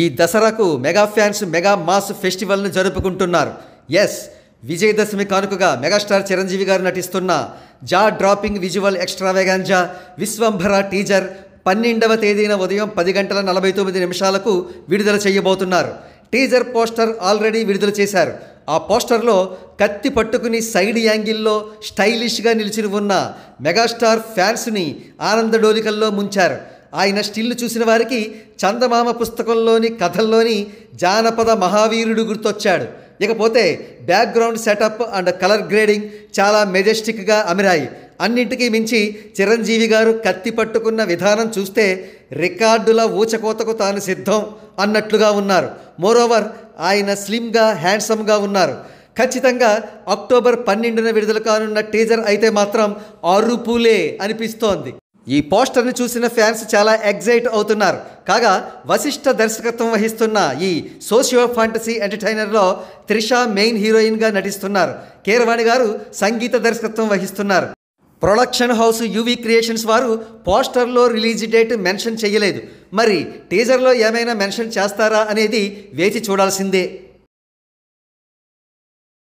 ఈ దసరాకు mega fans mega mass ఫెస్టివల్ను జరుపుకుంటున్నారు ఎస్ విజయదశమి కానుకగా మెగాస్టార్ చిరంజీవి గారు నటిస్తున్న jaw dropping visual extravaganza Vishwambhara teaser పన్నెండవ తేదీన ఉదయం పది గంటల నలభై తొమ్మిది నిమిషాలకు విడుదల చేయబోతున్నారు టీజర్ పోస్టర్ ఆల్రెడీ విడుదల చేశారు ఆ పోస్టర్లో కత్తి పట్టుకుని సైడ్ యాంగిల్లో స్టైలిష్గా నిలిచి ఉన్న మెగాస్టార్ ఫ్యాన్స్ని ఆనందడోలికల్లో ముంచారు ఆయన స్టిల్లు చూసిన వారికి చందమామ పుస్తకంలోని కథల్లోని జానపద మహావీరుడు గుర్తొచ్చాడు ఇకపోతే background setup and colour grading చాలా మెజెస్టిక్గా అమిరాయి అన్నింటికీ మించి చిరంజీవి గారు కత్తి పట్టుకున్న విధానం చూస్తే రికార్డుల ఊచకోతకు తాను సిద్ధం అన్నట్లుగా ఉన్నారు మోరోవర్ ఆయన స్లిమ్గా హ్యాండ్సమ్గా ఉన్నారు ఖచ్చితంగా అక్టోబర్ పన్నెండున విడుదల కానున్న టీజర్ అయితే మాత్రం అరుపులే అనిపిస్తోంది ఈ పోస్టర్ని చూసిన ఫ్యాన్స్ చాలా ఎగ్జైట్ అవుతున్నారు కాగా వశిష్ట దర్శకత్వం వహిస్తున్న ఈ సోషియో ఫాంటసీ ఎంటర్టైనర్లో త్రిష మెయిన్ హీరోయిన్గా నటిస్తున్నారు కీరవాణి గారు సంగీత దర్శకత్వం వహిస్తున్నారు ప్రొడక్షన్ హౌస్ యూవీ క్రియేషన్స్ వారు పోస్టర్లో రిలీజ్ డేట్ మెన్షన్ చేయలేదు మరి టీజర్లో ఏమైనా మెన్షన్ చేస్తారా అనేది వేచి చూడాల్సిందే